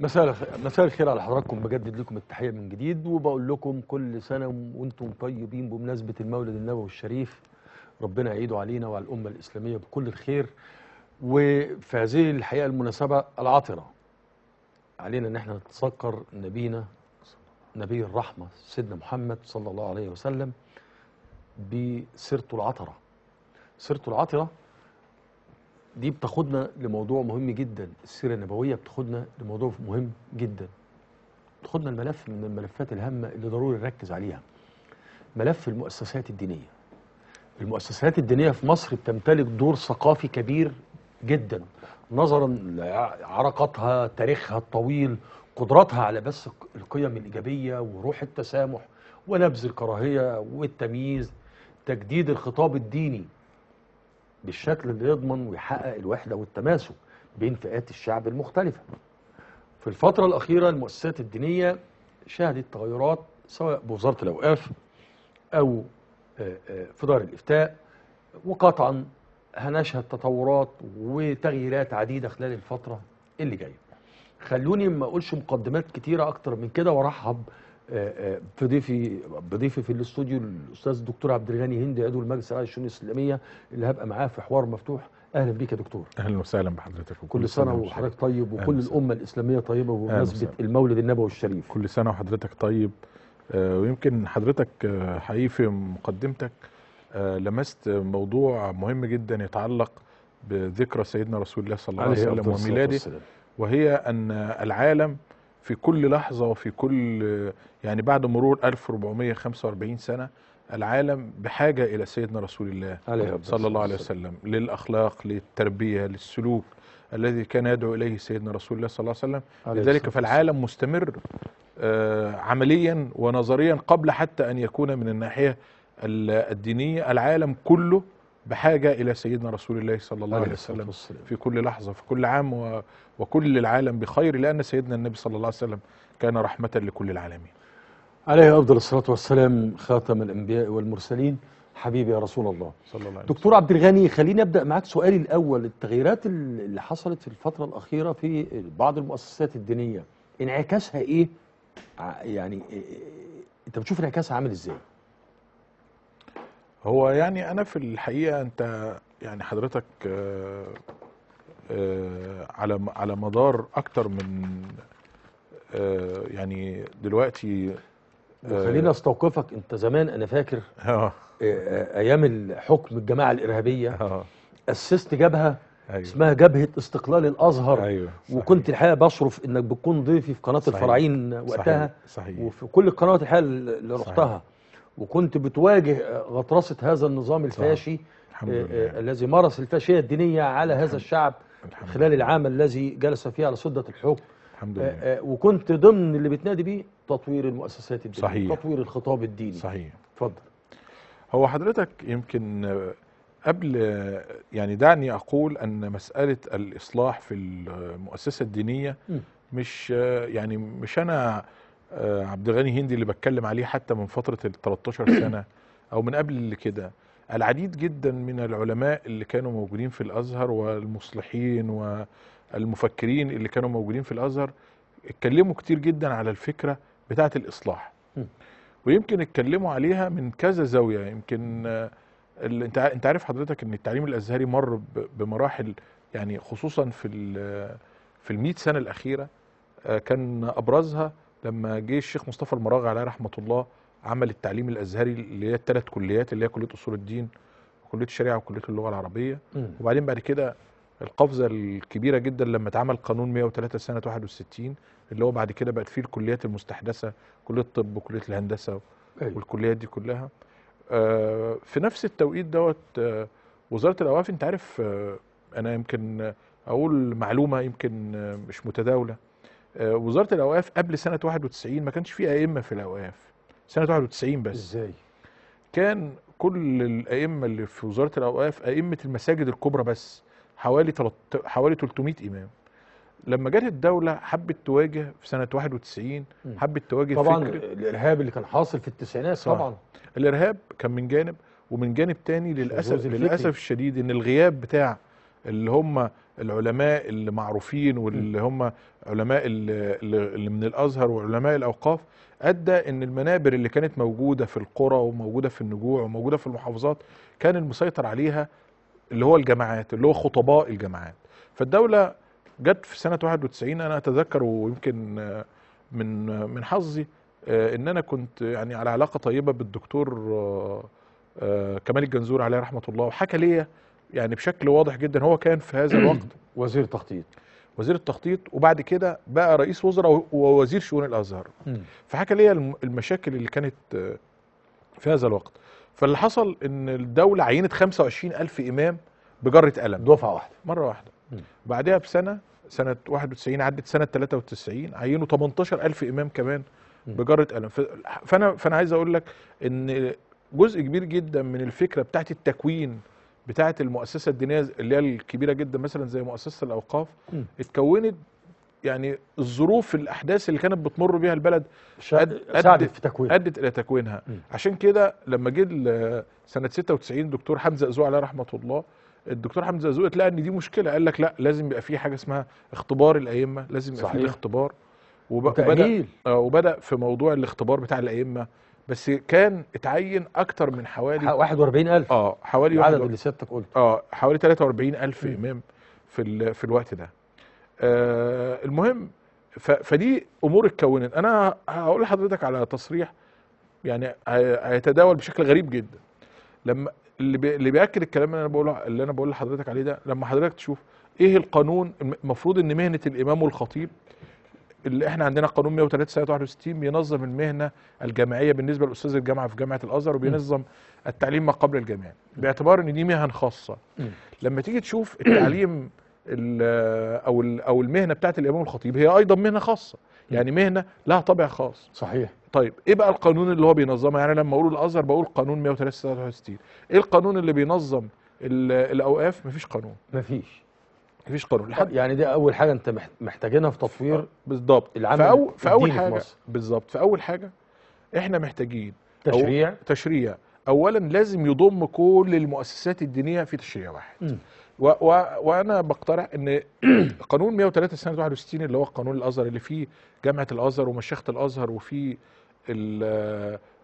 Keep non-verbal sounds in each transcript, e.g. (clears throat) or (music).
مساء مساء الخير على حضراتكم بجدد لكم التحيه من جديد وبقول لكم كل سنه وانتم طيبين بمناسبه المولد النبوي الشريف ربنا يعيده علينا وعلى الامه الاسلاميه بكل الخير وفي هذه الحقيقه المناسبه العطره علينا ان احنا نتذكر نبينا نبي الرحمه سيدنا محمد صلى الله عليه وسلم بسيرته العطره سيرته العطره دي بتاخدنا لموضوع مهم جدا السيرة النبوية بتاخدنا لموضوع مهم جدا بتاخدنا الملف من الملفات الهامة اللي ضروري نركز عليها ملف المؤسسات الدينية المؤسسات الدينية في مصر بتمتلك دور ثقافي كبير جدا نظرا لعرقتها تاريخها الطويل قدراتها على بث القيم الإيجابية وروح التسامح ونبذ الكراهية والتمييز تجديد الخطاب الديني بالشكل اللي يضمن ويحقق الوحدة والتماسك بين فئات الشعب المختلفة في الفترة الأخيرة المؤسسات الدينية شهدت تغيرات سواء بوزارة الأوقاف أو آه، آه، في دار الإفتاء وقطعا هنشهد تطورات وتغييرات عديدة خلال الفترة اللي جاية خلوني ما أقولش مقدمات كتيرة أكتر من كده وأرحب آه، آه، بضيفي بضيفي في الاستوديو الاستاذ الدكتور عبد الغني هندي عضو المجلس الاعلى للشؤون الاسلاميه اللي هبقى معاه في حوار مفتوح اهلا بيك يا دكتور اهلا وسهلا بحضرتك كل سنه وحضرتك طيب وكل الامه الاسلاميه طيبه بمناسبه المولد النبوي الشريف كل سنه وحضرتك طيب آه، ويمكن حضرتك حقيقي في مقدمتك لمست موضوع مهم جدا يتعلق بذكرى سيدنا رسول الله صلى الله عليه وسلم وميلاده وهي ان العالم في كل لحظة وفي كل يعني بعد مرور 1445 سنة العالم بحاجة إلى سيدنا رسول الله عليه صلى الله عليه وسلم للأخلاق للتربية للسلوك الذي كان يدعو إليه سيدنا رسول الله صلى الله عليه وسلم لذلك فالعالم مستمر آه، عمليا ونظريا قبل حتى أن يكون من الناحية الدينية العالم كله بحاجة إلى سيدنا رسول الله صلى الله عليه وسلم في كل لحظة في كل عام وكل العالم بخير لأن سيدنا النبي صلى الله عليه وسلم كان رحمة لكل العالمين عليه أفضل الصلاة والسلام خاتم الأنبياء والمرسلين حبيبي يا رسول الله صلى الله عليه وسلم دكتور عبد الغني خليني ابدا معاك سؤالي الاول التغييرات اللي حصلت في الفتره الاخيره في بعض المؤسسات الدينيه انعكاسها ايه يعني إيه انت بتشوف انعكاسها عامل ازاي هو يعني انا في الحقيقه انت يعني حضرتك آه، آه، على على مدار اكتر من آه، يعني دلوقتي خلينا استوقفك انت زمان انا فاكر اه ايام الحكم الجماعه الارهابيه اه اسست جبهه أيوة. اسمها جبهه استقلال الازهر أيوة. وكنت الحقيقه بشرف انك بتكون ضيفي في قناه صحيح. الفراعين وقتها صحيح. صحيح. وفي كل القنوات الحقيقه اللي رحتها صحيح. وكنت بتواجه غطرسة هذا النظام الفاشي آه، آه، الذي مارس الفاشية الدينية على هذا الشعب خلال العام الذي جلس فيه على سدة الحكم الحمد آه، لله وكنت ضمن اللي بتنادي بيه تطوير المؤسسات الدينية صحيح تطوير الخطاب الديني صحيح اتفضل هو حضرتك يمكن قبل يعني دعني اقول ان مساله الاصلاح في المؤسسه الدينيه م. مش يعني مش انا آه، عبد الغني هندي اللي بتكلم عليه حتى من فتره ال 13 (coughs) سنه او من قبل اللي كده العديد جدا من العلماء اللي كانوا موجودين في الازهر والمصلحين والمفكرين اللي كانوا موجودين في الازهر اتكلموا كتير جدا على الفكره بتاعه الاصلاح ويمكن اتكلموا عليها من كذا زاويه يمكن آه، انت انت عارف حضرتك ان التعليم الازهري مر بمراحل يعني خصوصا في في ال 100 سنه الاخيره آه، كان ابرزها لما جه الشيخ مصطفى المراغي عليه رحمه الله عمل التعليم الازهري اللي هي الثلاث كليات اللي هي كليه اصول الدين وكليه الشريعه وكليه اللغه العربيه م. وبعدين بعد كده القفزه الكبيره جدا لما اتعمل قانون 103 سنه 61 اللي هو بعد كده بقت فيه الكليات المستحدثه كليه الطب وكليه الهندسه أيوة. والكليات دي كلها آه، في نفس التوقيت دوت آه، وزاره الاوقاف انت عارف آه، انا يمكن اقول معلومه يمكن مش متداوله آه، وزاره الاوقاف قبل سنه 91 ما كانش في ائمه في الاوقاف سنه 91 بس ازاي كان كل الائمه اللي في وزاره الاوقاف ائمه المساجد الكبرى بس حوالي تلت... حوالي 300 امام لما جت الدوله حبت تواجه في سنه 91 حبت تواجه طبعا فكرة الارهاب اللي كان حاصل في التسعينات آه. طبعا الارهاب كان من جانب ومن جانب تاني للاسف للاسف الشديد ان الغياب بتاع اللي هم العلماء اللي معروفين واللي هم علماء اللي من الازهر وعلماء الاوقاف ادى ان المنابر اللي كانت موجوده في القرى وموجوده في النجوع وموجوده في المحافظات كان المسيطر عليها اللي هو الجماعات اللي هو خطباء الجماعات فالدوله جت في سنه 91 انا اتذكر ويمكن من من حظي آه، ان انا كنت يعني على علاقه طيبه بالدكتور آه، آه، كمال الجنزور عليه رحمه الله وحكى ليا يعني بشكل واضح جدا هو كان في هذا الوقت (clears throat) وزير تخطيط وزير التخطيط وبعد كده بقى رئيس وزراء ووزير شؤون الازهر فحكى ليا المشاكل اللي كانت آه، في هذا الوقت فاللي حصل ان الدوله عينت 25000 امام بجره قلم دفعه واحده مره واحده بعدها بسنه سنه 91 عدت سنه 93 عينوا 18000 امام كمان بجره قلم فانا فانا عايز اقول لك ان جزء كبير جدا من الفكره بتاعت التكوين بتاعه المؤسسه الدينيه اللي هي الكبيره جدا مثلا زي مؤسسه الاوقاف م. اتكونت يعني الظروف الاحداث اللي كانت بتمر بيها البلد ساعدت في تكوينها ادت الى تكوينها م. عشان كده لما جه سنه 96 دكتور حمزه ازوق عليه رحمه الله الدكتور حمزه ازوق لقى ان دي مشكله قال لك لا لازم يبقى في حاجه اسمها اختبار الائمه لازم يبقى في اختبار وبدا آه، وبدا في موضوع الاختبار بتاع الائمه بس كان اتعين اكتر من حوالي 41000 اه حوالي العدد اللي سيادتك قلته اه حوالي 43000 امام في في الوقت ده آه المهم فدي امور اتكونت انا هقول لحضرتك على تصريح يعني هيتداول بشكل غريب جدا لما اللي بياكد الكلام اللي انا بقوله اللي انا بقول لحضرتك عليه ده لما حضرتك تشوف ايه القانون المفروض ان مهنه الامام والخطيب اللي احنا عندنا قانون 103 سنه 61 بينظم المهنه الجامعيه بالنسبه لاستاذ الجامعه في جامعه الازهر وبينظم م. التعليم ما قبل الجامعه باعتبار ان دي مهن خاصه م. لما تيجي تشوف التعليم او او المهنه بتاعه الامام الخطيب هي ايضا مهنه خاصه يعني مهنه لها طابع خاص صحيح طيب ايه بقى القانون اللي هو بينظمها يعني لما اقول الازهر بقول قانون 61 ايه القانون اللي بينظم الاوقاف مفيش قانون مفيش مفيش قانون لحد يعني دي اول حاجه انت محتاجينها في تطوير بالظبط العمل فأو... فاول حاجه بالظبط فاول حاجه احنا محتاجين تشريع أو... تشريع اولا لازم يضم كل المؤسسات الدينيه في تشريع واحد م. و... و... وانا بقترح ان (clears throat) قانون 103 سنه 61 اللي هو قانون الازهر اللي فيه جامعه الازهر ومشيخه الازهر وفيه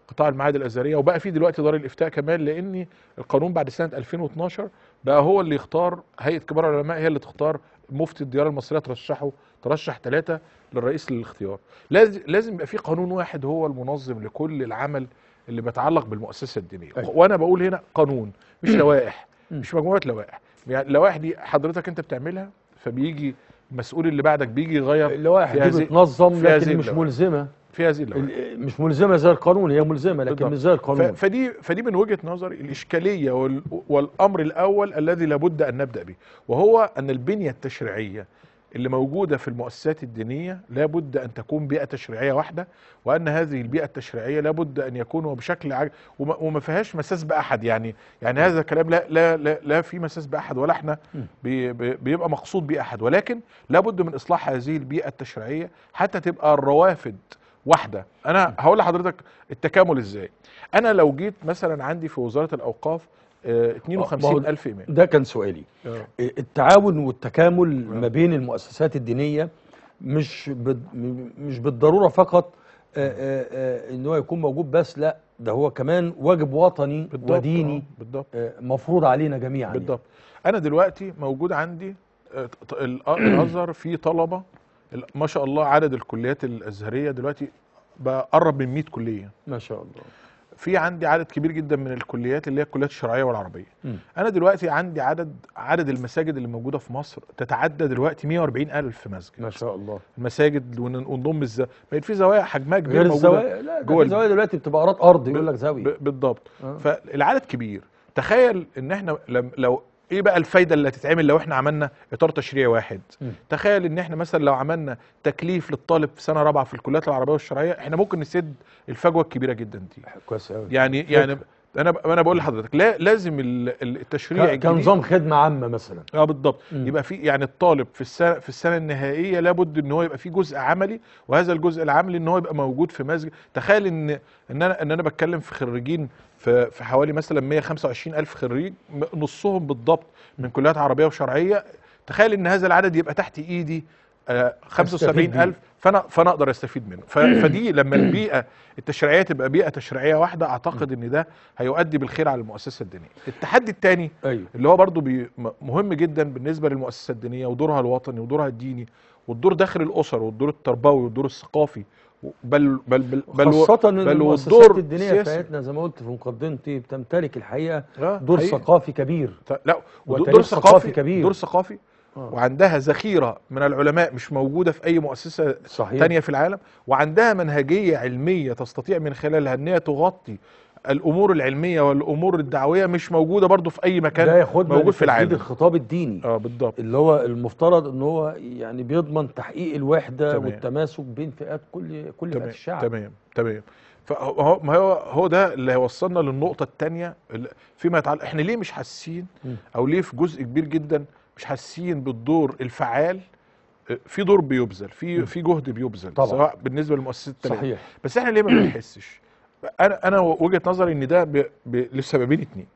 قطاع المعاهد الازهريه وبقى في دلوقتي دار الافتاء كمان لان القانون بعد سنه 2012 بقى هو اللي يختار هيئه كبار العلماء هي اللي تختار مفتي الديار المصريه ترشحه ترشح ثلاثه للرئيس للاختيار لازم يبقى في قانون واحد هو المنظم لكل العمل اللي بيتعلق بالمؤسسه الدينيه أيوة. وانا بقول هنا قانون مش (clears throat) لوائح مش مجموعه لوائح يعني اللوائح دي حضرتك انت بتعملها فبيجي المسؤول اللي بعدك بيجي يغير اللوائح دي بتنظم لكن مش ملزمه في هذه اللوائح مش ملزمه زي القانون هي ملزمه لكن مش زي القانون فدي فدي من وجهه نظري الاشكاليه والامر الاول الذي لابد ان نبدا به وهو ان البنيه التشريعيه اللي موجودة في المؤسسات الدينية لابد أن تكون بيئة تشريعية واحدة وأن هذه البيئة التشريعية لابد أن يكون وبشكل عج... وما, وما فيهاش مساس بأحد يعني يعني هذا الكلام لا لا لا, لا في مساس بأحد ولا احنا بي بي بيبقى مقصود بأحد ولكن لابد من إصلاح هذه البيئة التشريعية حتى تبقى الروافد واحده انا هقول لحضرتك التكامل ازاي انا لو جيت مثلا عندي في وزاره الاوقاف 52 آه، آه، ألف إمام ده كان سؤالي أوه. آه، التعاون والتكامل أوه. ما بين المؤسسات الدينية مش مش بالضرورة فقط ان هو يكون موجود بس لا ده هو كمان واجب وطني بالضبط وديني بالضبط مفروض علينا جميعا يعني. بالضبط يعني. انا دلوقتي موجود عندي الازهر فيه طلبه ما شاء الله عدد الكليات الازهريه دلوقتي بقى قرب من 100 كليه ما شاء الله في عندي عدد كبير جدا من الكليات اللي هي الكليات الشرعيه والعربيه م. انا دلوقتي عندي عدد عدد المساجد اللي موجوده في مصر تتعدى دلوقتي 140 الف مسجد ما شاء الله المساجد ونضم الز... بقت في زوايا حجمها كبير غير الزوايا لا جوال. الزوايا دلوقتي بتبقى اراضي ارض يقول لك زاويه بالضبط أه. فالعدد كبير تخيل ان احنا لو ايه بقى الفايده اللي هتتعمل لو احنا عملنا اطار تشريعي واحد م. تخيل ان احنا مثلا لو عملنا تكليف للطالب في سنه رابعه في الكليات العربيه والشرعيه احنا ممكن نسد الفجوه الكبيره جدا دي كويس يعني-, يعني فكرة. يعني انا انا بقول لحضرتك لا لازم التشريع كنظام خدمه عامه مثلا اه بالضبط يبقى في يعني الطالب في السنه في السنه النهائيه لابد ان هو يبقى في جزء عملي وهذا الجزء العملي ان هو يبقى موجود في مسجد تخيل ان ان انا ان انا بتكلم في خريجين في في حوالي مثلا 125 الف خريج نصهم بالضبط من كليات عربيه وشرعيه تخيل ان هذا العدد يبقى تحت ايدي 75 آه، ألف فانا فانا اقدر استفيد منه (clears throat) فدي لما البيئه التشريعيه تبقى بيئه تشريعيه واحده اعتقد ان ده هيؤدي بالخير على المؤسسه الدينيه التحدي الثاني أيوه. اللي هو برضو مهم جدا بالنسبه للمؤسسه الدينيه ودورها الوطني ودورها الديني والدور داخل الاسر والدور التربوي والدور الثقافي بل بل بل خاصة بل ان المؤسسات الدينية بتاعتنا زي ما قلت في مقدمتي بتمتلك الحقيقة آه، دور ثقافي كبير لا ودور ثقافي, ثقافي كبير دور ثقافي آه. وعندها ذخيره من العلماء مش موجوده في اي مؤسسه صحيح. تانية في العالم وعندها منهجيه علميه تستطيع من خلالها ان هي تغطي الامور العلميه والامور الدعويه مش موجوده برضو في اي مكان موجود في العالم الخطاب الديني اه بالضبط اللي هو المفترض ان هو يعني بيضمن تحقيق الوحده تمام. والتماسك بين فئات كل كل تمام. فئات الشعب تمام تمام فهو ما هو هو ده اللي وصلنا للنقطه الثانيه فيما يتعلق احنا ليه مش حاسين او ليه في جزء كبير جدا مش حاسين بالدور الفعال آه، في دور بيبذل في في جهد بيبذل طبعا. سواء بالنسبه للمؤسسات التنميه صحيح بس احنا ليه ما بنحسش انا انا وجهه نظري ان ده لسببين اتنين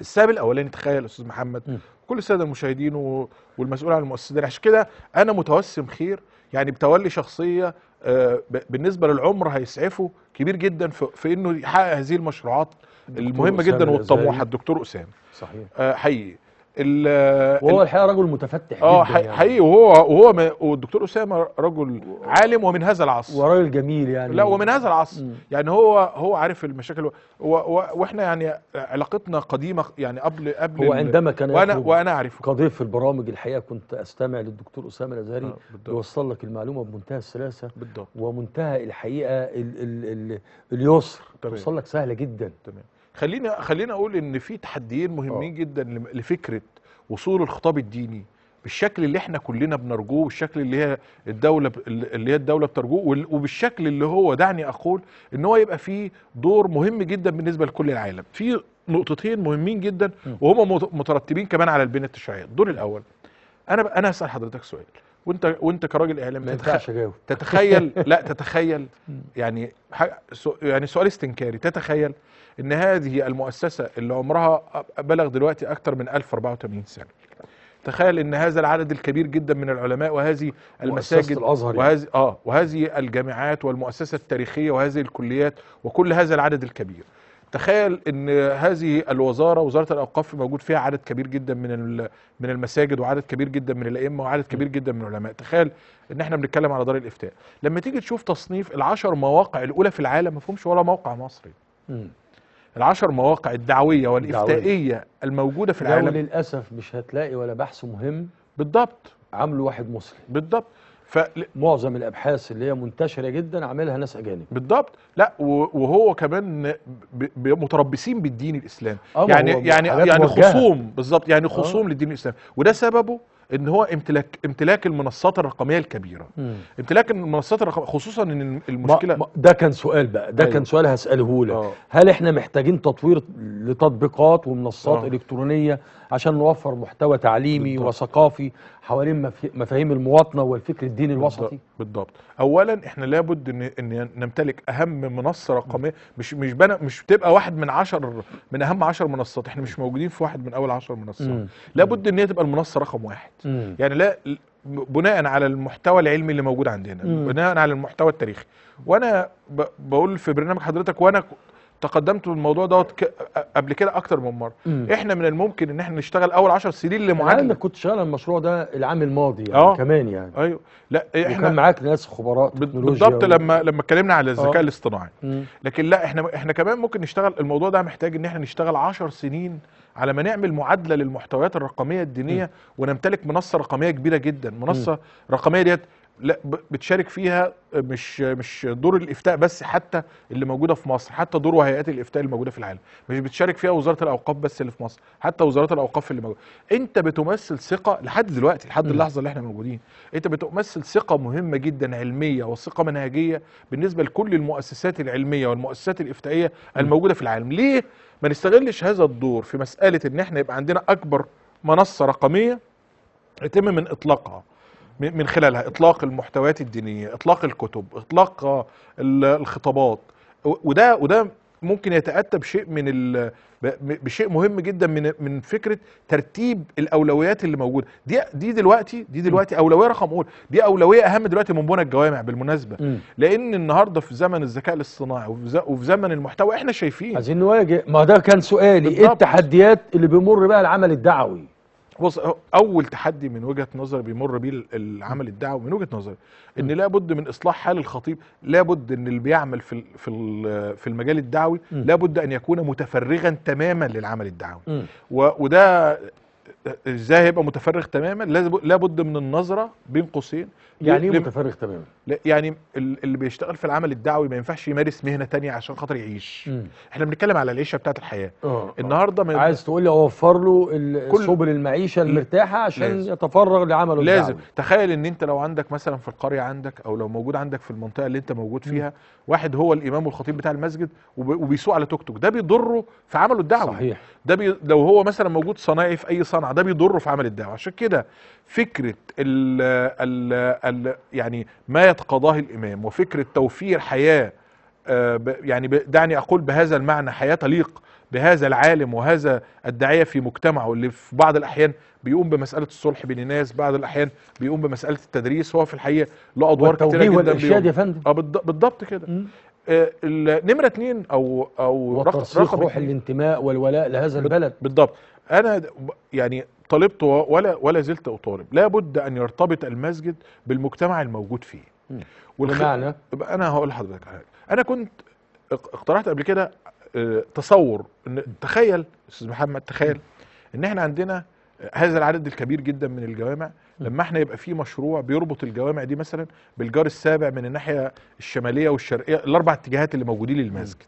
السبب الاولاني تخيل استاذ محمد م. كل الساده المشاهدين والمسؤول عن المؤسسه عشان كده انا متوسم خير يعني بتولي شخصيه آه، بالنسبه للعمر هيسعفه كبير جدا في, انه يحقق هذه المشروعات المهمه جدا والطموحه الدكتور اسامه صحيح آه، حقيقي وهو الحقيقه رجل متفتح اه حقيقي يعني. وهو وهو والدكتور اسامه رجل عالم ومن هذا العصر وراجل جميل يعني لا ومن هذا العصر يعني هو هو عارف المشاكل واحنا يعني علاقتنا قديمه يعني قبل قبل هو عندما كان وانا وانا اعرفه كضيف في البرامج الحقيقه كنت استمع للدكتور اسامه الازهري آه يوصل لك المعلومه بمنتهى السلاسه بالضبط ومنتهى الحقيقه ال ال ال اليسر توصل لك سهله جدا تمام خلينا خلينا اقول ان في تحديين مهمين أوه. جدا لفكره وصول الخطاب الديني بالشكل اللي احنا كلنا بنرجوه والشكل اللي هي الدوله اللي هي الدوله بترجوه وبالشكل اللي هو دعني اقول ان هو يبقى فيه دور مهم جدا بالنسبه لكل العالم في نقطتين مهمين جدا وهما مترتبين كمان على البنيه التشريعيه الدور الاول انا انا هسال حضرتك سؤال وانت وانت كراجل اعلامي تتخ... تتخيل لا (laughs) تتخيل يعني ح... يعني سؤال استنكاري تتخيل ان هذه المؤسسه اللي عمرها بلغ دلوقتي اكثر من 1084 سنه تخيل ان هذا العدد الكبير جدا من العلماء وهذه المساجد الأزهر وهذه يعني. اه وهذه الجامعات والمؤسسه التاريخيه وهذه الكليات وكل هذا العدد الكبير تخيل ان هذه الوزاره وزاره الاوقاف موجود فيها عدد كبير جدا من من المساجد وعدد كبير جدا من الائمه وعدد كبير جدا من العلماء تخيل ان احنا بنتكلم على دار الافتاء لما تيجي تشوف تصنيف العشر مواقع الاولى في العالم ما فيهمش ولا موقع مصري العشر مواقع الدعوية والإفتائية الموجودة في العالم للأسف مش هتلاقي ولا بحث مهم بالضبط عامله واحد مسلم بالضبط ف... معظم الابحاث اللي هي منتشره جدا عاملها ناس اجانب بالضبط لا وهو كمان ب... ب... متربصين بالدين الاسلامي آه، يعني يعني يعني خصوم بالضبط يعني آه. خصوم أوه. للدين الاسلامي وده سببه ان هو امتلاك امتلاك المنصات الرقميه الكبيره مم. امتلاك المنصات الرقميه خصوصا ان المشكله ما ده كان سؤال بقى ده أيوه. كان سؤال هساله لك آه. هل احنا محتاجين تطوير لتطبيقات ومنصات آه. الكترونيه عشان نوفر محتوى تعليمي بالضبط. وثقافي حوالين مفاهيم المواطنه والفكر الديني الوسطي بالضبط اولا احنا لابد ان نمتلك اهم منصه رقميه مش مش بنا مش تبقى واحد من عشر من اهم عشر منصات احنا مش موجودين في واحد من اول عشر منصات لابد ان هي تبقى المنصه رقم واحد مم. يعني لا بناء على المحتوى العلمي اللي موجود عندنا مم. بناء على المحتوى التاريخي وانا بقول في برنامج حضرتك وانا تقدمت بالموضوع دوت قبل كده اكتر من مره مم. احنا من الممكن ان احنا نشتغل اول 10 سنين لمعالجه يعني انا كنت شغال المشروع ده العام الماضي يعني أوه. كمان يعني ايوه لا احنا وكان معاك ناس خبراء تكنولوجيا بالضبط و... لما لما اتكلمنا على الذكاء آه. الاصطناعي مم. لكن لا احنا احنا كمان ممكن نشتغل الموضوع ده محتاج ان احنا نشتغل 10 سنين على ما نعمل معادله للمحتويات الرقميه الدينيه مم. ونمتلك منصه رقميه كبيره جدا منصه مم. رقميه ديت لا بتشارك فيها آه، مش مش دور الافتاء بس حتى اللي موجوده في مصر حتى دور وهيئات الافتاء اللي موجوده في العالم مش بتشارك فيها وزاره الاوقاف بس اللي في مصر حتى وزارات الاوقاف اللي موجوده انت بتمثل ثقه لحد دلوقتي لحد اللحظه اللي احنا موجودين انت بتمثل ثقه مهمه جدا علميه وثقه منهجيه بالنسبه لكل المؤسسات العلميه والمؤسسات الافتائيه الموجوده في العالم ليه ما نستغلش هذا الدور في مساله ان احنا يبقى عندنا اكبر منصه رقميه يتم من اطلاقها من خلالها اطلاق المحتويات الدينيه اطلاق الكتب اطلاق آه، الخطابات وده وده ممكن يتاتى بشيء من بشيء مهم جدا من من فكره ترتيب الاولويات اللي موجوده دي دي دلوقتي دي دلوقتي اولويه رقم اول دي اولويه اهم دلوقتي من بنى الجوامع بالمناسبه م. لان النهارده في زمن الذكاء الاصطناعي وفي زمن المحتوى احنا شايفين عايزين نواجه ما ده كان سؤالي ايه التحديات اللي بيمر بها العمل الدعوي بص اول تحدي من وجهه نظر بيمر بيه العمل الدعوي من وجهه نظر ان لابد من اصلاح حال الخطيب لابد ان اللي بيعمل في في في المجال الدعوي لابد ان يكون متفرغا تماما للعمل الدعوي وده ازاي هيبقى متفرغ تماما لازم لابد من النظره بين قوسين يعني ايه متفرغ تماما يعني اللي بيشتغل في العمل الدعوي ما ينفعش يمارس مهنه تانية عشان خاطر يعيش مم. احنا بنتكلم على العيشه بتاعه الحياه أوه. آه. النهارده من عايز تقول لي اوفر له كل... سبل المعيشه المرتاحه عشان لازم. يتفرغ لعمله الدعوي لازم تخيل ان انت لو عندك مثلا في القريه عندك او لو موجود عندك في المنطقه اللي انت موجود فيها مم. واحد هو الامام والخطيب بتاع المسجد وبيسوق على توك توك ده بيضره في عمله الدعوي صحيح ده بي... لو هو مثلا موجود صنايعي في اي صنع المصطنع ده بيضر في عمل الدعوه عشان كده فكره ال ال الـ يعني ما يتقاضاه الامام وفكره توفير حياه آه، يعني دعني اقول بهذا المعنى حياه تليق بهذا العالم وهذا الداعيه في مجتمعه اللي في بعض الاحيان بيقوم بمساله الصلح بين الناس بعض الاحيان بيقوم بمساله التدريس هو في الحقيقه له ادوار كتيره جدا والارشاد يا فندم اه بالضبط كده آه نمره اثنين او او رقم روح الانتماء والولاء لهذا البلد بالضبط انا يعني طلبت ولا ولا زلت اطالب لابد ان يرتبط المسجد بالمجتمع الموجود فيه والخ... بمعنى انا هقول لحضرتك حاجه انا كنت اقترحت قبل كده آه، تصور ان تخيل استاذ محمد تخيل ان احنا عندنا هذا العدد الكبير جدا من الجوامع لما احنا يبقى في مشروع بيربط الجوامع دي مثلا بالجار السابع من الناحيه الشماليه والشرقيه الاربع اتجاهات اللي موجودين للمسجد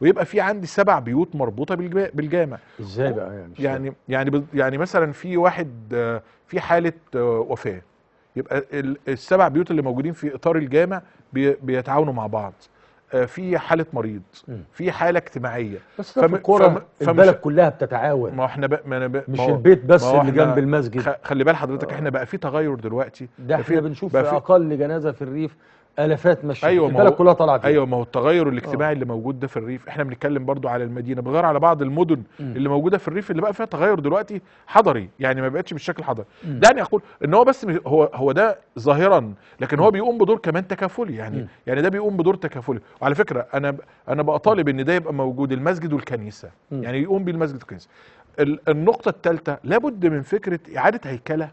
ويبقى في عندي سبع بيوت مربوطه بالجامع ازاي بقى يعني يعني يعني يعني مثلا في واحد في حاله آه، وفاه يبقى السبع بيوت اللي موجودين في اطار الجامع بيتعاونوا مع بعض آه، في حاله مريض في حاله اجتماعيه بس فم... الكوره فم... البلد كلها بتتعاون ما احنا بقى ما أنا بقى مش ما البيت بس ما اللي جنب المسجد خ... خلي بال حضرتك آه. احنا بقى في تغير دلوقتي ده احنا بنشوف في اقل جنازه في الريف الافات مشي أيوة البلد كلها طالعه فيها ايوه ما هو التغير الاجتماعي آه. اللي موجود ده في الريف احنا بنتكلم برضو على المدينه بغير على بعض المدن م. اللي موجوده في الريف اللي بقى فيها تغير دلوقتي حضري يعني ما بقتش بالشكل الحضري دعني اقول ان هو بس هو هو ده ظاهرا لكن م. هو بيقوم بدور كمان تكافلي يعني م. يعني ده بيقوم بدور تكافلي وعلى فكره انا انا بطالب ان ده يبقى موجود المسجد والكنيسه م. يعني يقوم بالمسجد المسجد والكنيسه النقطه الثالثه لابد من فكره اعاده هيكله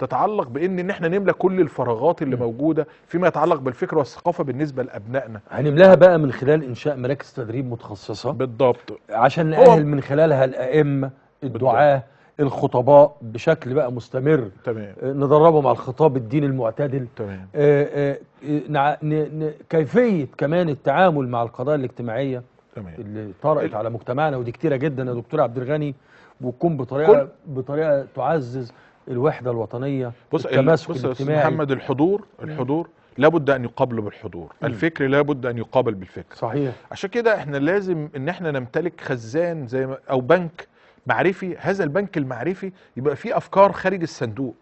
تتعلق بان ان احنا نملى كل الفراغات اللي م. موجوده فيما يتعلق بالفكر والثقافه بالنسبه لابنائنا هنملاها بقى من خلال انشاء مراكز تدريب متخصصه بالضبط عشان نأهل من خلالها الائمه الدعاه الخطباء بشكل بقى مستمر تمام آه، ندربهم على الخطاب الديني المعتدل تمام آآ آه، آآ آه، كيفيه كمان التعامل مع القضايا الاجتماعيه تمام اللي طرأت على مجتمعنا ودي كتيره جدا يا دكتور عبد الغني وتكون بطريقه بطريقه تعزز الوحده الوطنيه بص التماسك بص الاجتماعي محمد الحضور الحضور لابد ان يقابل بالحضور الفكر لابد ان يقابل بالفكر صحيح عشان كده احنا لازم ان احنا نمتلك خزان زي ما او بنك معرفي هذا البنك المعرفي يبقى فيه افكار خارج الصندوق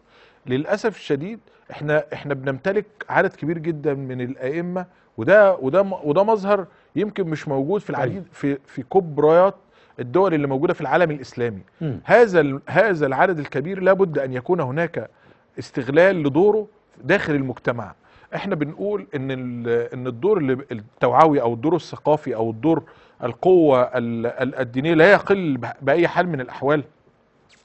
للاسف الشديد احنا احنا بنمتلك عدد كبير جدا من الائمه وده وده وده مظهر يمكن مش موجود في العديد طيب. في في كبريات الدول اللي موجوده في العالم الاسلامي م. هذا هذا العدد الكبير لابد ان يكون هناك استغلال لدوره داخل المجتمع احنا بنقول ان ان الدور التوعوي او الدور الثقافي او الدور القوه الدينيه لا يقل باي حال من الاحوال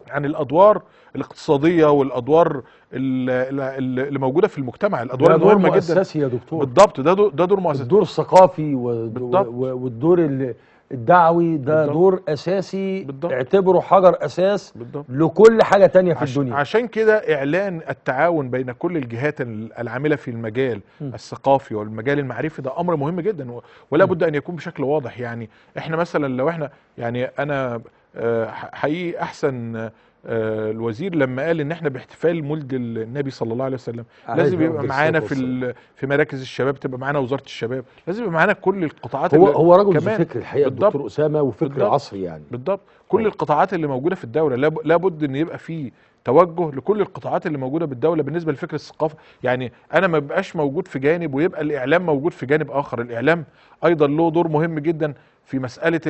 عن يعني الادوار الاقتصاديه والادوار اللي موجوده في المجتمع الادوار ده دور مؤسسي جدا. يا دكتور بالضبط ده دور, ده دور مؤسسي الدور الثقافي والدور اللي الدعوي ده بالضبط. دور اساسي بالضبط. اعتبره حجر اساس بالضبط. لكل حاجه تانية في عش الدنيا عشان كده اعلان التعاون بين كل الجهات العامله في المجال م. الثقافي والمجال المعرفي ده امر مهم جدا ولا م. بد ان يكون بشكل واضح يعني احنا مثلا لو احنا يعني انا آه، حقيقي احسن آه، الوزير لما قال ان احنا باحتفال مولد النبي صلى الله عليه وسلم لازم يبقى معانا في في مراكز الشباب تبقى معانا وزاره الشباب لازم يبقى معانا كل القطاعات هو هو رجل ذو فكر الحقيقه الدكتور اسامه وفكر عصري يعني بالضبط كل طيب. القطاعات اللي موجوده في الدوله لابد ان يبقى في توجه لكل القطاعات اللي موجوده بالدوله بالنسبه لفكر الثقافه يعني انا ما بقاش موجود في جانب ويبقى الاعلام موجود في جانب اخر الاعلام ايضا له دور مهم جدا في مسألة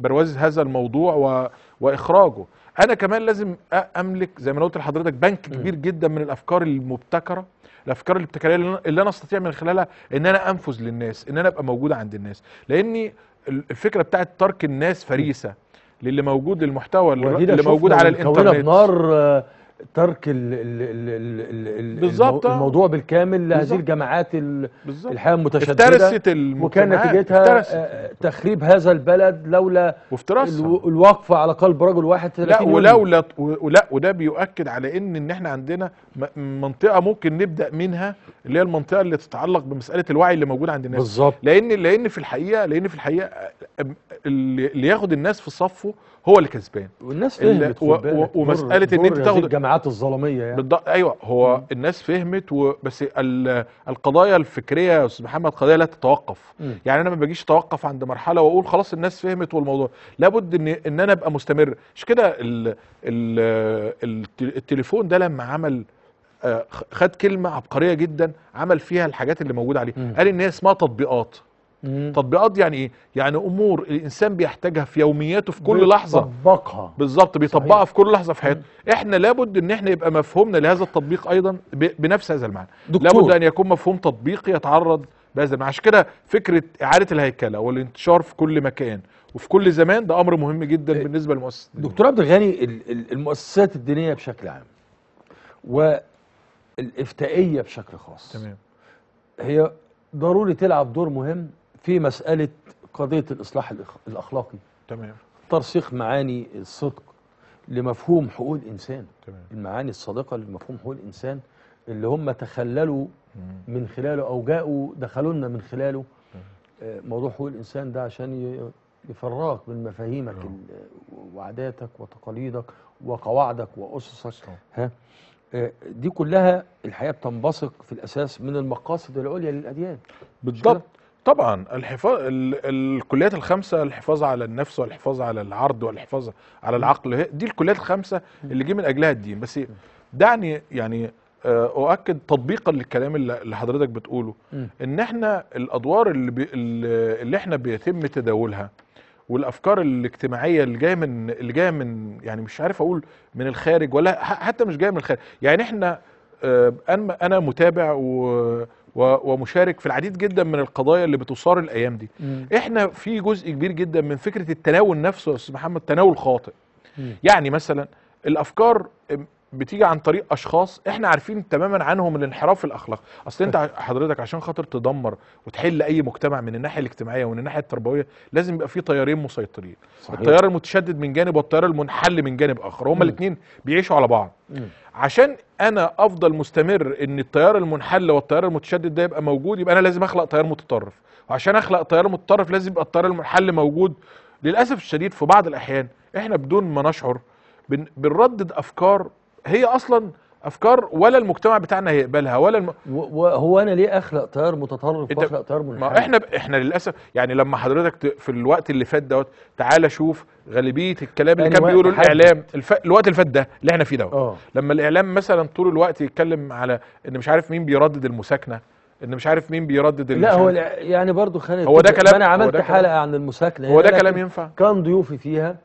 برواز هذا الموضوع و... وإخراجه أنا كمان لازم أملك زي ما قلت لحضرتك بنك كبير جدا من الأفكار المبتكرة الافكار الابتكاريه اللي انا استطيع من خلالها ان انا انفذ للناس ان انا ابقى موجود عند الناس لاني الفكره بتاعت ترك الناس فريسه للي موجود للمحتوى اللي موجود على الانترنت بنار آه، ترك ال ال ال الموضوع بالكامل لهذه الجماعات الحياه المتشدده افترست وكان نتيجتها آه، تخريب هذا البلد لولا الوقفه على قلب رجل واحد لا ولولا ولا وده بيؤكد على ان ان احنا عندنا منطقه ممكن نبدا منها اللي هي المنطقه اللي تتعلق بمساله الوعي اللي موجود عند الناس بالظبط لان لان في الحقيقه لان في الحقيقه اللي ياخد الناس في صفه هو اللي كسبان والناس فهمت و... و... ومساله ان انت تاخد الجامعات الظلاميه يعني بالض... ايوه هو م. الناس فهمت و... بس ال... القضايا الفكريه يا استاذ محمد قضايا لا تتوقف م. يعني انا ما باجيش اتوقف عند مرحله واقول خلاص الناس فهمت والموضوع لابد ان ان انا ابقى مستمر مش كده ال... ال... التليفون ده لما عمل آه، خد كلمه عبقريه جدا عمل فيها الحاجات اللي موجوده عليه قال ان هي اسمها تطبيقات مم. تطبيقات يعني ايه يعني امور الانسان بيحتاجها في يومياته في كل لحظه بيطبقها بالظبط بيطبقها في كل لحظه في حياته احنا لابد ان احنا يبقى مفهومنا لهذا التطبيق ايضا بنفس هذا المعنى دكتور. لابد ان يكون مفهوم تطبيقي يتعرض بهذا المعنى عشان كده فكره اعاده الهيكله والانتشار في كل مكان وفي كل زمان ده امر مهم جدا إيه. بالنسبه للمؤسسات دكتور عبد الغني المؤسسات الدينيه بشكل عام والافتائيه بشكل خاص تمام هي ضروري تلعب دور مهم في مسألة قضية الإصلاح الأخلاقي تمام ترسيخ معاني الصدق لمفهوم حقوق الإنسان تمام. المعاني الصادقة لمفهوم حقوق الإنسان اللي هم تخللوا مم. من خلاله أو جاءوا دخلوا لنا من خلاله آه، موضوع حقوق الإنسان ده عشان يفرغك من مفاهيمك آه. وعاداتك وتقاليدك وقواعدك وأسسك ها آه، دي كلها الحقيقة بتنبثق في الأساس من المقاصد العليا للأديان بالضبط طبعا الحفاظ الكليات الخمسه الحفاظ على النفس والحفاظ على العرض والحفاظ على العقل دي الكليات الخمسه اللي جه من اجلها الدين بس دعني يعني, يعني، آه، اؤكد تطبيقا للكلام اللي حضرتك بتقوله ان احنا الادوار اللي, اللي احنا بيتم تداولها والافكار الاجتماعيه اللي جايه من اللي جايه من يعني مش عارف اقول من الخارج ولا حتى مش جايه من الخارج يعني احنا آه، انا متابع و ومشارك في العديد جدا من القضايا اللي بتثار الايام دي مم. احنا في جزء كبير جدا من فكره التناول نفسه يا استاذ محمد تناول خاطئ مم. يعني مثلا الافكار بتيجي عن طريق اشخاص احنا عارفين تماما عنهم الانحراف الاخلاقي اصل انت حضرتك عشان خاطر تدمر وتحل اي مجتمع من الناحيه الاجتماعيه ومن الناحيه التربويه لازم يبقى في تيارين مسيطرين صحيح. التيار المتشدد من جانب والتيار المنحل من جانب اخر هما الاثنين بيعيشوا على بعض م. عشان انا افضل مستمر ان التيار المنحل والتيار المتشدد ده يبقى موجود يبقى انا لازم اخلق تيار متطرف وعشان اخلق تيار متطرف لازم يبقى التيار المنحل موجود للاسف الشديد في بعض الاحيان احنا بدون ما نشعر بنردد افكار هي اصلا افكار ولا المجتمع بتاعنا هيقبلها ولا الم... وهو انا ليه اخلق تيار متطرف انت... واخلق تيار ما احنا ب... احنا للاسف يعني لما حضرتك ت... في الوقت اللي فات دوت تعالى شوف غالبيه الكلام اللي كان بيقوله الاعلام الف... الوقت اللي فات ده اللي احنا فيه دوت آه. لما الاعلام مثلا طول الوقت يتكلم على ان مش عارف مين بيردد المساكنه ان مش عارف مين بيردد لا هو يعني برضو خالد هو ده كلام انا عملت حلقه عن المساكنه هو ده كلام ينفع كان ضيوفي فيها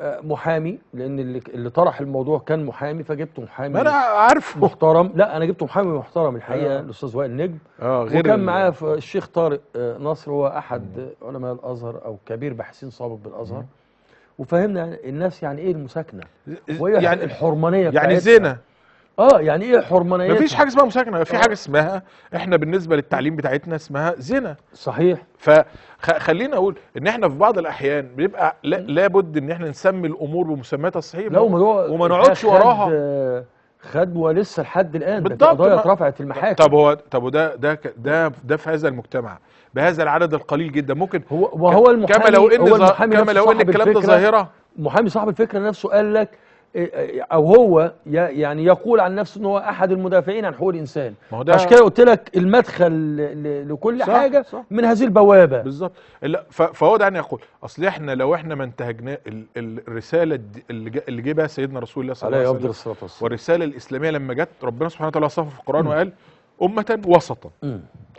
محامي لان اللي, طرح الموضوع كان محامي فجبت محامي انا عارفه محترم لا انا جبت محامي محترم الحقيقه آه. الاستاذ وائل نجم اه غير وكان معاه الشيخ طارق آه، نصر هو احد علماء الازهر او كبير باحثين سابق بالازهر مم. وفهمنا يعني الناس يعني ايه المساكنه يعني الحرمانيه يعني زنا اه يعني ايه حرمانيات مفيش حاجه اسمها مساكنه في حاجه اسمها احنا بالنسبه للتعليم بتاعتنا اسمها زنا صحيح فخلينا اقول ان احنا في بعض الاحيان بيبقى لابد ان احنا نسمي الامور بمسمياتها الصحيحه لا وما نقعدش وراها خدوه لسه لحد الان القضايا اترفعت في المحاكم طب هو طب ده ده ده ده في هذا المجتمع بهذا العدد القليل جدا ممكن هو وهو المحامي كما لو ان كما لو ان الكلام ده ظاهره محامي صاحب الفكره نفسه قال لك او هو يعني يقول عن نفسه ان هو احد المدافعين عن حقوق الانسان عشان كده قلت لك المدخل لكل صح حاجه صح من هذه البوابه بالظبط فهو ده يعني يقول اصل احنا لو احنا ما انتهجنا الرساله اللي جه بها سيدنا رسول الله صلى الله عليه وسلم أيوه، والرساله الاسلاميه لما جت ربنا سبحانه وتعالى صفى في القران وقال أمة وسطا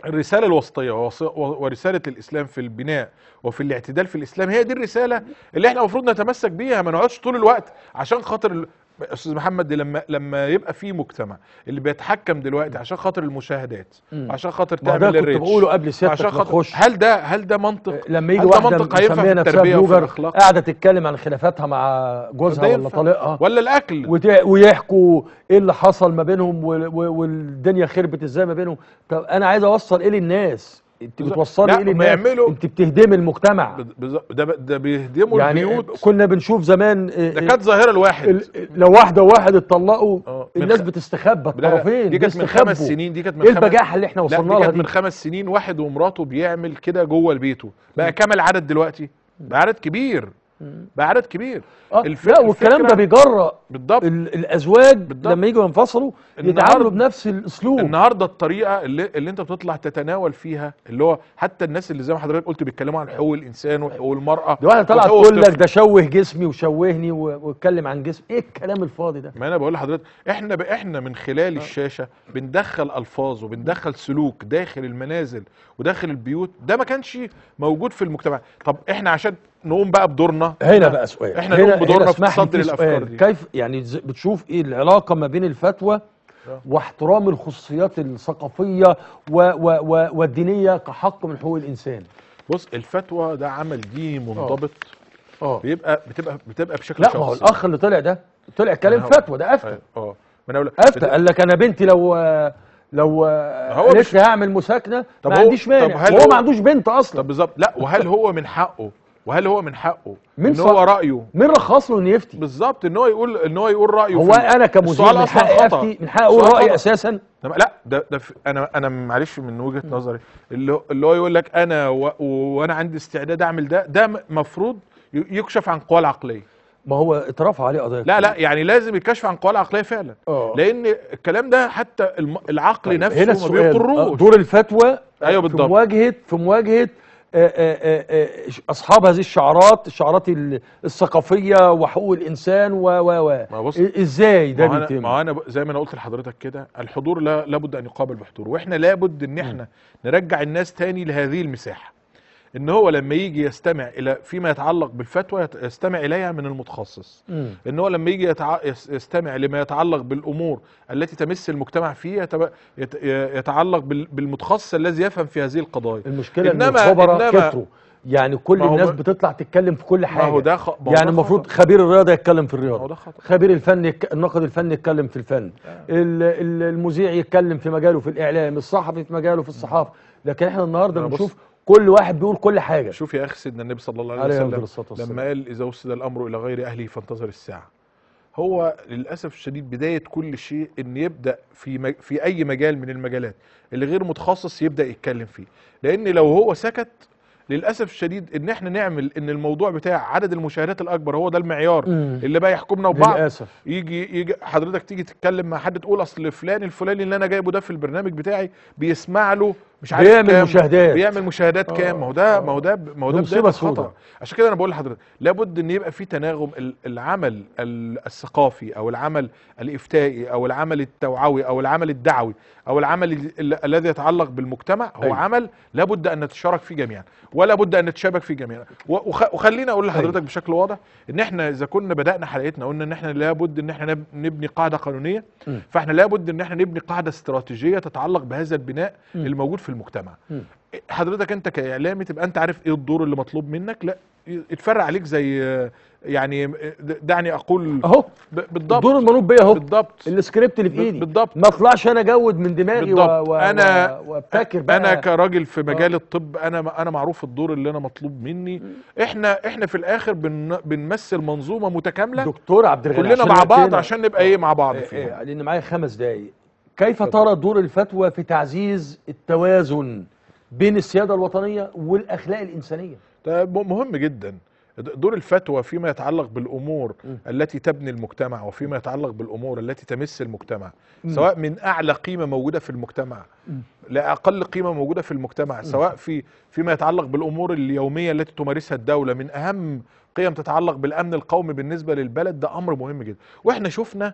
الرسالة الوسطية ورسالة الإسلام في البناء وفي الاعتدال في الإسلام هي دي الرسالة اللي احنا المفروض نتمسك بيها ما نقعدش طول الوقت عشان خاطر استاذ محمد لما لما يبقى في مجتمع اللي بيتحكم دلوقتي عشان خاطر المشاهدات مم. عشان خاطر تعمل الريتش كنت بقوله قبل سيادتك عشان خاطر هل ده هل ده منطق لما يجي واحده منطق هينفع في التربيه وفي الاخلاق قاعده تتكلم عن خلافاتها مع جوزها ولا طليقها ولا الاكل ويحكوا ايه اللي حصل ما بينهم والدنيا خربت ازاي ما بينهم طب انا عايز اوصل ايه للناس انت بتوصلي ايه للناس يعملوا انت بتهدمي المجتمع بز... ده ب... ده بيهدموا يعني البيوت كنا بنشوف زمان آه، ده آه، كانت ظاهره الواحد ال... لو واحده وواحد اتطلقوا اه، الناس بتستخبى الطرفين دي كانت من خمس سنين دي كانت من ايه البجاحه اللي احنا وصلنا لها دي كانت من خمس سنين واحد ومراته بيعمل كده جوه بيته بقى كام العدد دلوقتي؟ بقى عدد كبير بعدد كبير آه الف... لا والكلام ده بيجرأ بالضبط الازواج بالضبط لما يجوا ينفصلوا يتعاملوا بنفس الاسلوب النهارده الطريقه اللي, اللي انت بتطلع تتناول فيها اللي هو حتى الناس اللي زي ما حضرتك قلت بيتكلموا عن حقوق الانسان وحقوق المراه دي واحده طلعت تقول لك ده شوه جسمي وشوهني واتكلم عن جسمي ايه الكلام الفاضي ده ما انا بقول لحضرتك احنا ب... احنا من خلال آه. الشاشه بندخل الفاظ وبندخل سلوك داخل المنازل وداخل البيوت ده ما كانش موجود في المجتمع طب احنا عشان نقوم بقى بدورنا هنا بقى سؤال احنا نقوم بدورنا في تصدر الافكار دي كيف يعني بتشوف ايه العلاقه ما بين الفتوى آه. واحترام الخصوصيات الثقافيه و و و والدينيه كحق من حقوق الانسان بص الفتوى ده عمل ديني منضبط اه, آه. بيبقى بتبقى بتبقى بشكل لا شخصي لا ما هو الاخ اللي طلع ده طلع كلام فتوى ده افتى أيوة. اه انا افتى قال لك انا بنتي لو لو هو مش هعمل مساكنه ما عنديش مانع هو, هو ما عندوش بنت اصلا طب بالظبط لا وهل هو من حقه وهل هو من حقه من ان هو رايه مين رخص له انه يفتي بالظبط ان هو يقول ان هو يقول رايه هو انا كمذيع من حقي افتي من حقه اقول رايي اساسا لا ده, ده انا انا معلش من وجهه نظري اللي هو يقول لك انا وانا عندي استعداد اعمل ده ده مفروض يكشف عن قوى العقليه ما هو اترفع عليه قضيه لا لا يعني لازم يكشف عن قوى العقليه فعلا أوه. لان الكلام ده حتى العقل طيب نفسه هنا ما بيقروش دور الفتوى ايوه بالضبط في مواجهه في مواجهه آه، آه، آه، اصحاب هذه الشعارات الشعارات الثقافيه وحقوق الانسان و و و ازاي ده بيتم ما انا زي ما انا قلت لحضرتك كده الحضور لا لابد ان يقابل بحضور واحنا لابد ان احنا م. نرجع الناس تاني لهذه المساحه ان هو لما يجي يستمع الى فيما يتعلق بالفتوى يستمع اليها من المتخصص م. ان هو لما يجي يتع... يستمع لما يتعلق بالامور التي تمس المجتمع فيه يت... يتعلق بال... بالمتخصص الذي يفهم في هذه القضايا المشكله انما إن الخبراء إنما... كتروا يعني كل الناس بتطلع تتكلم في كل حاجه ما هو ده خ... ما يعني المفروض خبير الرياضه يتكلم في الرياضه خبير الفن يك... الناقد الفني يتكلم في الفن آه. المذيع يتكلم في مجاله في الاعلام الصحفي في مجاله في الصحافه لكن احنا النهارده بنشوف كل واحد بيقول كل حاجه شوف يا اخي سيدنا النبي صلى الله عليه وسلم لما قال اذا وصل الامر الى غير اهله فانتظر الساعه هو للاسف الشديد بدايه كل شيء ان يبدا في في اي مجال من المجالات اللي غير متخصص يبدا يتكلم فيه لان لو هو سكت للاسف الشديد ان احنا نعمل ان الموضوع بتاع عدد المشاهدات الاكبر هو ده المعيار مم. اللي بقى يحكمنا وبعض للاسف يجي يجي حضرتك تيجي تتكلم مع حد تقول اصل فلان الفلاني اللي انا جايبه ده في البرنامج بتاعي بيسمع له مش عارف بيعمل كام مشاهدات بيعمل مشاهدات آه. كام ما هو ده ما هو ده ما هو ده مصيبه خطر عشان كده انا بقول لحضرتك لابد ان يبقى في تناغم العمل الثقافي او العمل الافتائي او العمل التوعوي او العمل الدعوي او العمل الذي يتعلق بالمجتمع هو أيوه. عمل لابد ان نتشارك فيه جميعا ولا بد ان نتشابك فيه جميعا وخليني اقول أيوه. لحضرتك أيوه. بشكل واضح ان احنا اذا كنا بدانا حلقتنا قلنا ان احنا لابد ان احنا نبني قاعده قانونيه م. فاحنا لابد ان احنا نبني قاعده استراتيجيه تتعلق بهذا البناء م. الموجود في المجتمع حضرتك انت كاعلامي تبقى انت عارف ايه الدور اللي مطلوب منك لا اتفرع عليك زي يعني دعني اقول اهو بالضبط الدور المنوب بيا اهو بالضبط السكريبت اللي في ايدي بالضبط ما اطلعش انا اجود من دماغي بالضبط و... و... انا وابتكر بقى انا كراجل في أه. مجال أوه. الطب انا انا معروف الدور اللي انا مطلوب مني احنا احنا في الاخر بن... بنمثل منظومه متكامله دكتور عبد الغني كلنا مع بعض عشان نبقى ايه مع بعض أه، أه، فيها إيه لان معايا خمس دقايق كيف ترى دور الفتوى في تعزيز التوازن بين السيادة الوطنية والأخلاق الإنسانية طيب، مهم جدا دور الفتوى فيما يتعلق بالأمور م. التي تبني المجتمع وفيما يتعلق بالأمور التي تمس المجتمع م. سواء من أعلى قيمة موجودة في المجتمع م. لأقل قيمة موجودة في المجتمع سواء في فيما يتعلق بالأمور اليومية التي تمارسها الدولة من أهم قيم تتعلق بالأمن القومي بالنسبة للبلد ده أمر مهم جدا وإحنا شفنا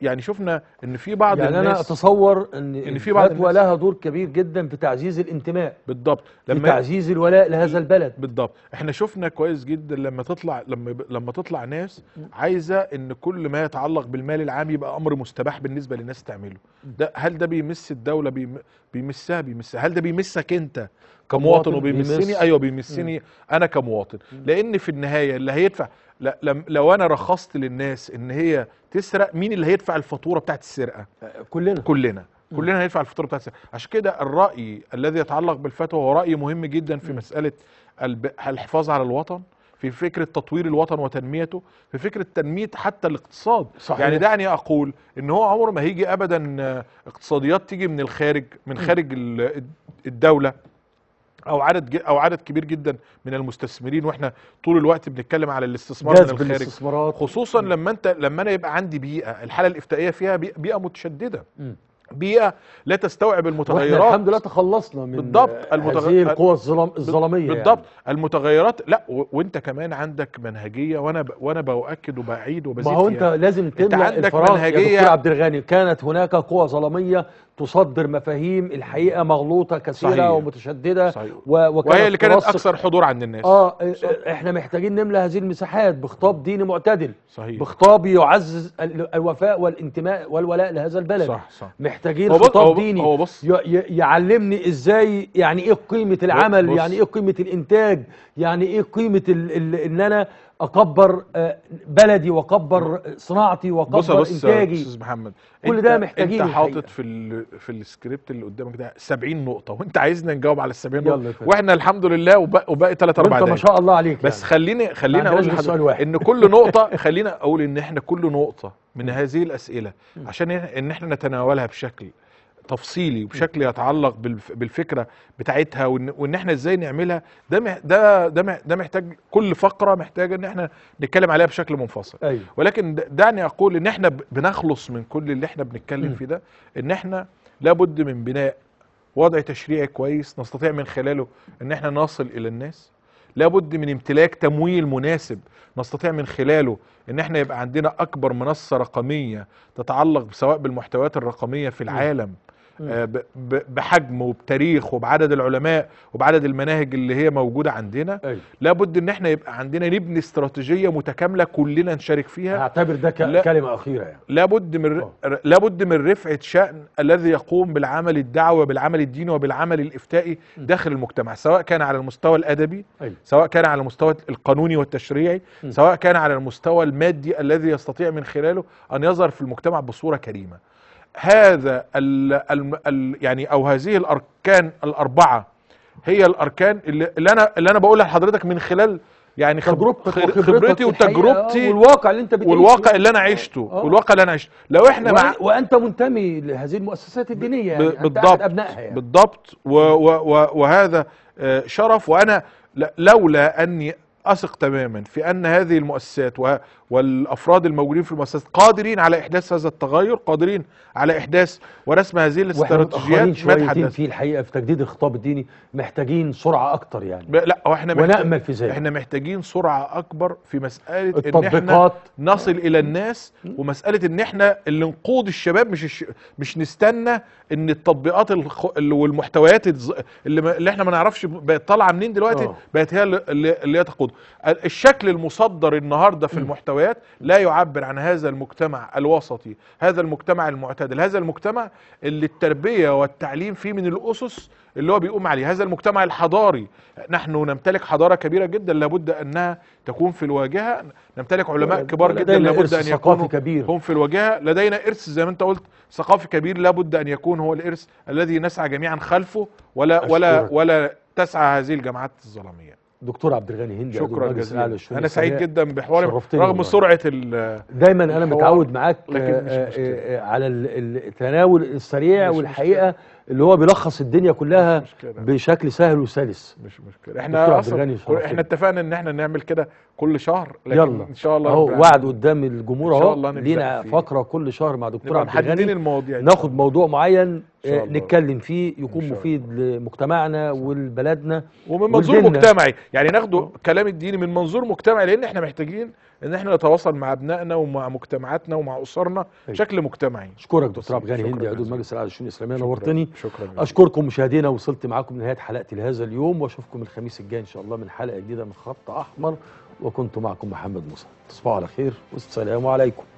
يعني شفنا ان في بعض يعني الناس انا اتصور ان ان في بعض الفتوى لها دور كبير جدا في تعزيز الانتماء بالضبط لما في تعزيز الولاء لهذا البلد بالضبط احنا شفنا كويس جدا لما تطلع لما لما تطلع ناس عايزه ان كل ما يتعلق بالمال العام يبقى امر مستباح بالنسبه للناس تعمله ده هل ده بيمس الدوله بيم... بيمسها بيمسها هل ده بيمسك انت كمواطن وبيمسني ايوه بيمسني انا كمواطن لان في النهايه اللي هيدفع لا لم لو انا رخصت للناس ان هي تسرق مين اللي هيدفع الفاتوره بتاعت السرقه كلنا كلنا كلنا هندفع الفاتوره بتاعت السرقه عشان كده الراي الذي يتعلق بالفتوى هو راي مهم جدا في مساله الحفاظ على الوطن في فكره تطوير الوطن وتنميته في فكره تنميه حتى الاقتصاد صحيح. يعني دعني اقول ان هو عمره ما هيجي ابدا اقتصاديات تيجي من الخارج من خارج الدوله او عدد او عدد كبير جدا من المستثمرين واحنا طول الوقت بنتكلم على الاستثمار من الخارج خصوصا لما انت لما انا يبقى عندي بيئه الحاله الافتائيه فيها بيئه متشدده م. بيئه لا تستوعب المتغيرات الحمد لله تخلصنا من بالضبط المتغ... هذه القوى الظلاميه يعني. بالضبط يعني. المتغيرات لا و... وانت كمان عندك منهجيه وانا ب... وانا باكد وبعيد وبزيد ما هو انت يعني. لازم تملى الفراغ منهجية... يا دكتور عبد الغني كانت هناك قوى ظلاميه تصدر مفاهيم الحقيقه مغلوطه كثيره صحيح. ومتشدده صحيح. و... وهي اللي كانت اكثر حضور عند الناس اه إيه، صحيح. إيه، احنا محتاجين نملى هذه المساحات بخطاب ديني معتدل صحيح. بخطاب يعزز الوفاء والانتماء والولاء لهذا البلد صح صح. محتاجين خطاب ديني هو بص يعلمني ازاي يعني ايه قيمه العمل يعني ايه قيمه الانتاج يعني ايه قيمه الـ الـ ان انا اكبر آه، بلدي واكبر آه، صناعتي واكبر بص بص يا استاذ محمد كل ده محتاجين انت حاطط في الـ في السكريبت اللي قدامك ده 70 نقطه وانت عايزنا نجاوب على ال 70 نقطه واحنا الحمد لله وباقي ثلاث 3 4 دقايق ما شاء الله عليك بس يعني. خليني خليني اقول ان كل نقطه خلينا اقول ان احنا كل نقطه من هذه الاسئله عشان ان احنا نتناولها بشكل تفصيلي وبشكل يتعلق بالفكره بتاعتها وان احنا ازاي نعملها ده ده ده محتاج كل فقره محتاجه ان احنا نتكلم عليها بشكل منفصل أيوة. ولكن دعني اقول ان احنا بنخلص من كل اللي احنا بنتكلم فيه ده ان احنا لابد من بناء وضع تشريعي كويس نستطيع من خلاله ان احنا نصل الى الناس لابد من امتلاك تمويل مناسب نستطيع من خلاله ان احنا يبقى عندنا اكبر منصه رقميه تتعلق سواء بالمحتويات الرقميه في العالم م. آه، بحجم وبتاريخ وبعدد العلماء وبعدد المناهج اللي هي موجوده عندنا أيوه. لابد ان احنا يبقى عندنا نبني استراتيجيه متكامله كلنا نشارك فيها اعتبر ده كلمه اخيره يعني لابد من أوه. لابد من رفعه شان الذي يقوم بالعمل الدعوي وبالعمل الديني وبالعمل الافتائي م. داخل المجتمع سواء كان على المستوى الادبي أيوه. سواء كان على المستوى القانوني والتشريعي م. سواء كان على المستوى المادي الذي يستطيع من خلاله ان يظهر في المجتمع بصوره كريمه هذا ال الـ الـ يعني او هذه الاركان الاربعه هي الاركان اللي, اللي انا اللي انا بقولها لحضرتك من خلال يعني خبرتك خبرتي وتجربتي والواقع اللي انت والواقع اللي انا عشته أوه. والواقع اللي انا عشته لو احنا مع وانت منتمي لهذه المؤسسات الدينيه يعني بالضبط أبنائها يعني. بالضبط و و و وهذا آه، شرف وانا لولا اني اثق تماما في ان هذه المؤسسات والافراد الموجودين في المؤسسات قادرين على احداث هذا التغير قادرين على احداث ورسم هذه الاستراتيجيات واحنا في الحقيقه في تجديد الخطاب الديني محتاجين سرعه اكتر يعني لا واحنا ونامل في ذلك احنا محتاجين سرعه اكبر في مساله التطبيقات. ان احنا نصل الى الناس ومساله ان احنا اللي نقود الشباب مش الش... مش نستنى ان التطبيقات الخ... والمحتويات اللي, اللي احنا ما نعرفش بقت طالعه منين دلوقتي آه. بقت هي اللي, اللي هي تقود الشكل المصدر النهارده في المحتويات لا يعبر عن هذا المجتمع الوسطي هذا المجتمع المعتدل هذا المجتمع اللي التربيه والتعليم فيه من الاسس اللي هو بيقوم عليه هذا المجتمع الحضاري نحن نمتلك حضاره كبيره جدا لابد انها تكون في الواجهه نمتلك علماء كبار جدا لابد ان يكونوا كبير. هم في الواجهه لدينا ارث زي ما انت قلت ثقافي كبير لابد ان يكون هو الارث الذي نسعى جميعا خلفه ولا أشكرك. ولا ولا تسعى هذه الجماعات الظلاميه دكتور عبد الغني هندي شكرا جزيلا انا سعيد جدا بحواري رغم سرعه ال دايما انا متعود معاك آه، آه، آه، على التناول السريع والحقيقه اللي هو بيلخص الدنيا كلها مش بشكل سهل وسلس مش مشكله احنا الغني احنا اتفقنا ان احنا نعمل كده كل شهر لكن يلا ان شاء الله اهو وعد قدام الجمهور اهو لينا فقره كل شهر مع دكتور عبد الغني المواضيع ناخد موضوع معين آه، نتكلم فيه يكون مفيد لمجتمعنا ولبلدنا ومن منظور والدنة. مجتمعي يعني ناخده كلام الديني من منظور مجتمعي لان احنا محتاجين ان احنا نتواصل مع ابنائنا ومع مجتمعاتنا ومع اسرنا أيوة. بشكل مجتمعي اشكرك دكتور عبد الغني هندي عضو مجلس الاعلى للشؤون الاسلاميه نورتني شكرا اشكركم مشاهدينا وصلت معاكم لنهايه حلقتي لهذا اليوم واشوفكم الخميس الجاي ان شاء الله من حلقه جديده من خط احمر وكنت معكم محمد موسى تصبحوا على خير والسلام عليكم